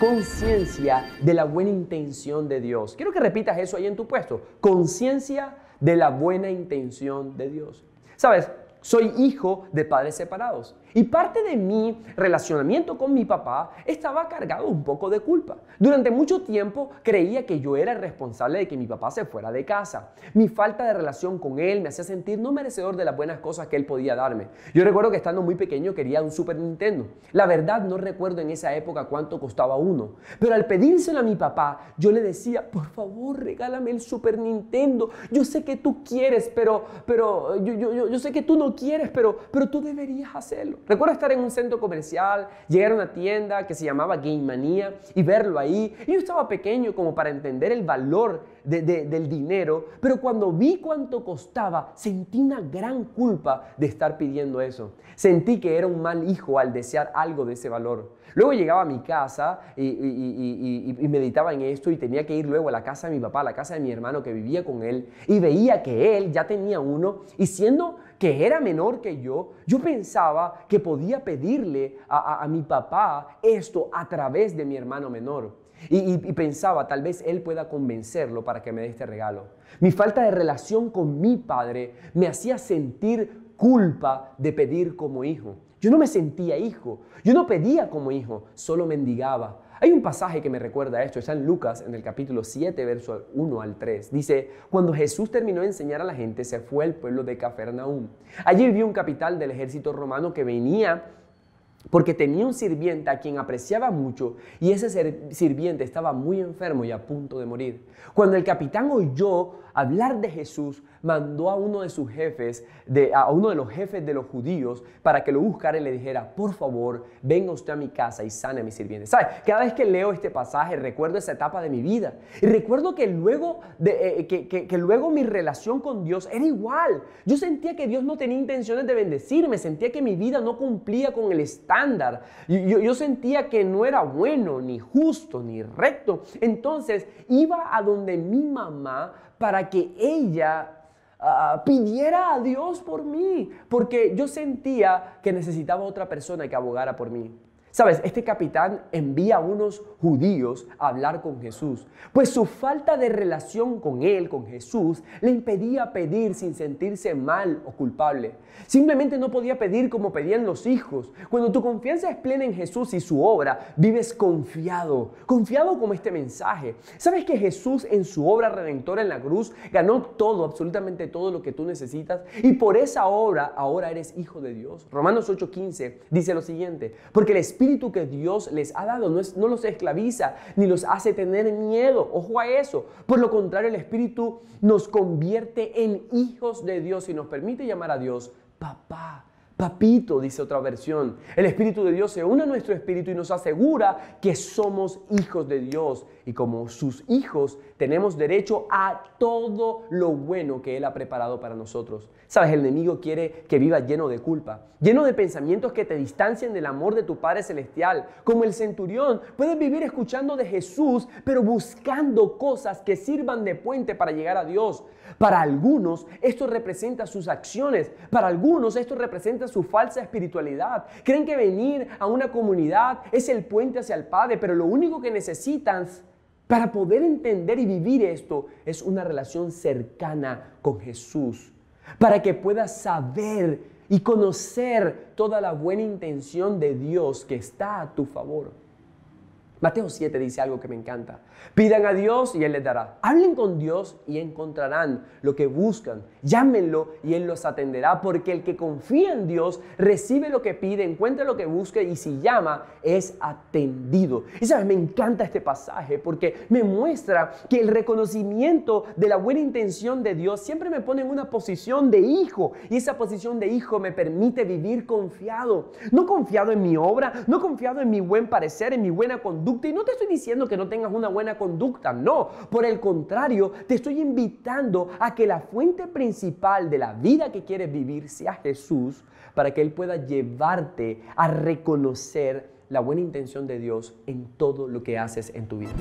conciencia de la buena intención de Dios. Quiero que repitas eso ahí en tu puesto. Conciencia de la buena intención de Dios. Sabes, soy hijo de padres separados. Y parte de mi relacionamiento con mi papá estaba cargado un poco de culpa. Durante mucho tiempo creía que yo era responsable de que mi papá se fuera de casa. Mi falta de relación con él me hacía sentir no merecedor de las buenas cosas que él podía darme. Yo recuerdo que estando muy pequeño quería un Super Nintendo. La verdad no recuerdo en esa época cuánto costaba uno. Pero al pedírselo a mi papá, yo le decía, por favor, regálame el Super Nintendo. Yo sé que tú quieres, pero, pero yo, yo sé que tú no quieres, pero, pero tú deberías hacerlo. Recuerdo estar en un centro comercial, llegar a una tienda que se llamaba Game Manía y verlo ahí. yo estaba pequeño como para entender el valor del dinero, pero cuando vi cuánto costaba, sentí una gran culpa de estar pidiendo eso. Sentí que era un mal hijo al desear algo de ese valor. Luego llegaba a mi casa y, y meditaba en esto y tenía que ir luego a la casa de mi papá, a la casa de mi hermano que vivía con él y veía que él ya tenía uno y siendo que era menor que yo, yo pensaba que podía pedirle a, mi papá esto a través de mi hermano menor. Y, y, pensaba, tal vez él pueda convencerlo para que me dé este regalo. Mi falta de relación con mi padre me hacía sentir culpa de pedir como hijo. Yo no me sentía hijo, yo no pedía como hijo, solo mendigaba. Hay un pasaje que me recuerda a esto, está en Lucas en el capítulo 7, verso 1 al 3. Dice, cuando Jesús terminó de enseñar a la gente, se fue al pueblo de Cafarnaúm. Allí vivió un capitán del ejército romano que venía porque tenía un sirviente a quien apreciaba mucho y ese sirviente estaba muy enfermo y a punto de morir. Cuando el capitán oyó hablar de Jesús, mandó a uno de sus jefes, de, a uno de los jefes de los judíos, para que lo buscara y le dijera, por favor, venga usted a mi casa y sane a mis sirviente. ¿Sabes? Cada vez que leo este pasaje, recuerdo esa etapa de mi vida. Y recuerdo que luego, de, eh, que, luego mi relación con Dios era igual. Yo sentía que Dios no tenía intenciones de bendecirme, sentía que mi vida no cumplía con el estándar. yo, yo sentía que no era bueno, ni justo, ni recto. Entonces iba a donde mi mamá para que ella pidiera a Dios por mí, porque yo sentía que necesitaba otra persona que abogara por mí. Sabes, este capitán envía a unos judíos a hablar con Jesús, pues su falta de relación con él, con Jesús, le impedía pedir sin sentirse mal o culpable. Simplemente no podía pedir como pedían los hijos. Cuando tu confianza es plena en Jesús y su obra, vives confiado, confiado como este mensaje. Sabes que Jesús en su obra redentora en la cruz ganó todo, absolutamente todo lo que tú necesitas y por esa obra ahora eres hijo de Dios. Romanos 8:15 dice lo siguiente, porque el Espíritu espíritu que Dios les ha dado no, no los esclaviza ni los hace tener miedo. Ojo a eso. Por lo contrario, el espíritu nos convierte en hijos de Dios y nos permite llamar a Dios papá. Papito, dice otra versión, el Espíritu de Dios se une a nuestro espíritu y nos asegura que somos hijos de Dios. Y como sus hijos, tenemos derecho a todo lo bueno que Él ha preparado para nosotros. Sabes, el enemigo quiere que viva lleno de culpa, lleno de pensamientos que te distancien del amor de tu Padre Celestial. Como el centurión, puedes vivir escuchando de Jesús, pero buscando cosas que sirvan de puente para llegar a Dios. Para algunos, esto representa sus acciones. Para algunos, esto representa su falsa espiritualidad. Creen que venir a una comunidad es el puente hacia el Padre, pero lo único que necesitan para poder entender y vivir esto es una relación cercana con Jesús, para que puedas saber y conocer toda la buena intención de Dios que está a tu favor. Mateo 7 dice algo que me encanta. Pidan a Dios y Él les dará. Hablen con Dios y encontrarán lo que buscan. Llámenlo y Él los atenderá, porque el que confía en Dios recibe lo que pide, encuentra lo que busca y si llama es atendido. Y sabes, me encanta este pasaje porque me muestra que el reconocimiento de la buena intención de Dios siempre me pone en una posición de hijo y esa posición de hijo me permite vivir confiado. No confiado en mi obra, no confiado en mi buen parecer, en mi buena conducta y no te estoy diciendo que no tengas una buena conducta, no. Por el contrario, te estoy invitando a que la fuente principal de la vida que quieres vivir sea Jesús, para que Él pueda llevarte a reconocer la buena intención de Dios en todo lo que haces en tu vida.